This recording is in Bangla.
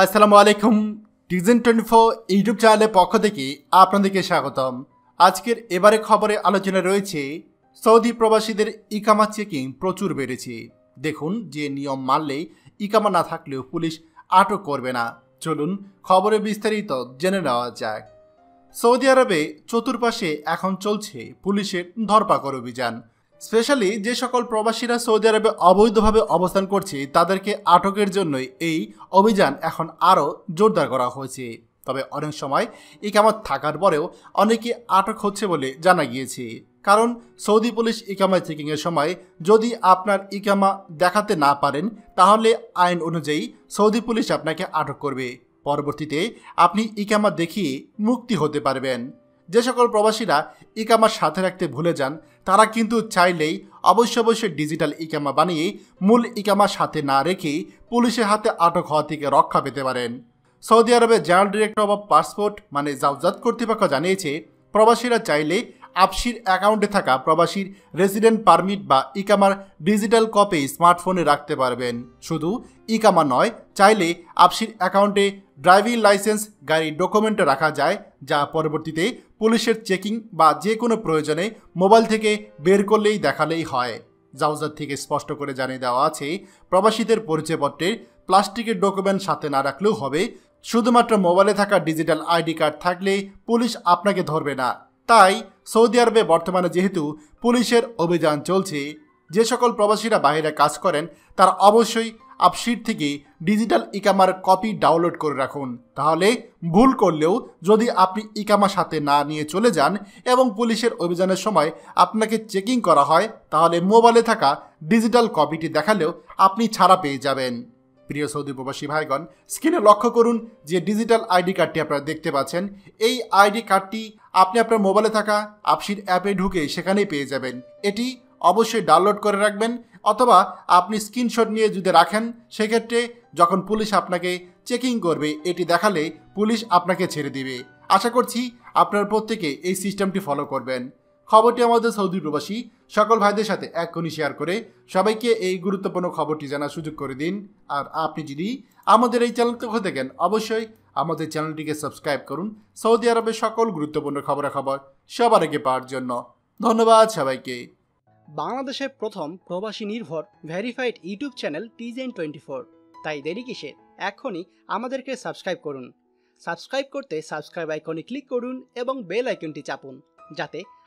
আসসালামু আলাইকুম ডিজন টোয়েন্টি ফোর ইউটিউব চ্যানেলের পক্ষ থেকে আপনাদেরকে স্বাগতম আজকের এবারে খবরে আলোচনা রয়েছে সৌদি প্রবাসীদের ইকামা চেকিং প্রচুর বেড়েছে দেখুন যে নিয়ম মানলে ইকামা না থাকলেও পুলিশ আটক করবে না চলুন খবরে বিস্তারিত জেনে নেওয়া যাক সৌদি আরবে চতুর্পাশে এখন চলছে পুলিশের ধরপাকড় অভিযান স্পেশালি যে সকল প্রবাসীরা সৌদি আরবে অবৈধভাবে অবস্থান করছে তাদেরকে আটকের জন্যই এই অভিযান এখন আরও জোরদার করা হয়েছে তবে অনেক সময় ইকামত থাকার পরেও অনেকে আটক হচ্ছে বলে জানা গিয়েছে কারণ সৌদি পুলিশ ইকামা চেকিংয়ের সময় যদি আপনার ইকামা দেখাতে না পারেন তাহলে আইন অনুযায়ী সৌদি পুলিশ আপনাকে আটক করবে পরবর্তীতে আপনি ইকামা দেখিয়ে মুক্তি হতে পারবেন যে সকল প্রবাসীরা ইকামার সাথে রাখতে ভুলে যান তারা কিন্তু চাইলেই অবশ্য অবশ্যই ডিজিটাল ইকামা বানিয়ে মূল ইকামা সাথে না রেখেই পুলিশের হাতে আটক হওয়া থেকে রক্ষা পেতে পারেন সৌদি আরবের জেনারেল ডিরেক্টর অব পাসপোর্ট মানে জাউজাত কর্তৃপক্ষ জানিয়েছে প্রবাসীরা চাইলে আপসির অ্যাকাউন্টে থাকা প্রবাসীর রেসিডেন্ট পারমিট বা ইকামার ডিজিটাল কপি স্মার্টফোনে রাখতে পারবেন শুধু ইকামা নয় চাইলে আপসির অ্যাকাউন্টে ড্রাইভিং লাইসেন্স গাড়ির ডকুমেন্টে রাখা যায় যা পরবর্তীতে পুলিশের চেকিং বা যে কোনো প্রয়োজনে মোবাইল থেকে বের করলেই দেখালেই হয় জাউজার থেকে স্পষ্ট করে জানিয়ে দেওয়া আছে প্রবাসীদের পরিচয়পত্রের প্লাস্টিকের ডকুমেন্ট সাথে না রাখলেও হবে শুধুমাত্র মোবাইলে থাকা ডিজিটাল আইডি কার্ড থাকলে পুলিশ আপনাকে ধরবে না তাই সৌদি আরবে বর্তমানে যেহেতু পুলিশের অভিযান চলছে যে সকল প্রবাসীরা বাইরে কাজ করেন তারা অবশ্যই আপশিট থেকে ডিজিটাল ইকামার কপি ডাউনলোড করে রাখুন তাহলে ভুল করলেও যদি আপনি ইকামা সাথে না নিয়ে চলে যান এবং পুলিশের অভিযানের সময় আপনাকে চেকিং করা হয় তাহলে মোবাইলে থাকা ডিজিটাল কপিটি দেখালেও আপনি ছাড়া পেয়ে যাবেন প্রিয় সৌদি প্রবাসী ভাইগণ স্ক্রিনে লক্ষ্য করুন যে ডিজিটাল আইডি কার্ডটি আপনারা দেখতে পাচ্ছেন এই আইডি কার্ডটি আপনি আপনার মোবাইলে থাকা আপসির অ্যাপে ঢুকে সেখানেই পেয়ে যাবেন এটি অবশ্যই ডাউনলোড করে রাখবেন অথবা আপনি স্ক্রিনশট নিয়ে যদি রাখেন সেক্ষেত্রে যখন পুলিশ আপনাকে চেকিং করবে এটি দেখালে পুলিশ আপনাকে ছেড়ে দিবে আশা করছি আপনার প্রত্যেকে এই সিস্টেমটি ফলো করবেন খবরটি আমাদের সৌদি প্রবাসী সকল ভাইদের সাথে এক্ষুনি শেয়ার করে সবাইকে এই গুরুত্বপূর্ণ খবরটি জানার সুযোগ করে দিন আর আপনি যদি আমাদের এই চ্যানেলকে হতে গেন অবশ্যই আমাদের চ্যানেলটিকে সাবস্ক্রাইব করুন সৌদি আরবের সকল গুরুত্বপূর্ণ খবরাখবর সবার আগে পাওয়ার জন্য ধন্যবাদ সবাইকে বাংলাদেশের প্রথম প্রবাসী নির্ভর ভেরিফাইড ইউটিউব চ্যানেল টিজেন টোয়েন্টি ফোর তাই দেরি কিসে এখনই আমাদেরকে সাবস্ক্রাইব করুন সাবস্ক্রাইব করতে সাবস্ক্রাইব আইকনে ক্লিক করুন এবং বেল আইকনটি চাপুন যাতে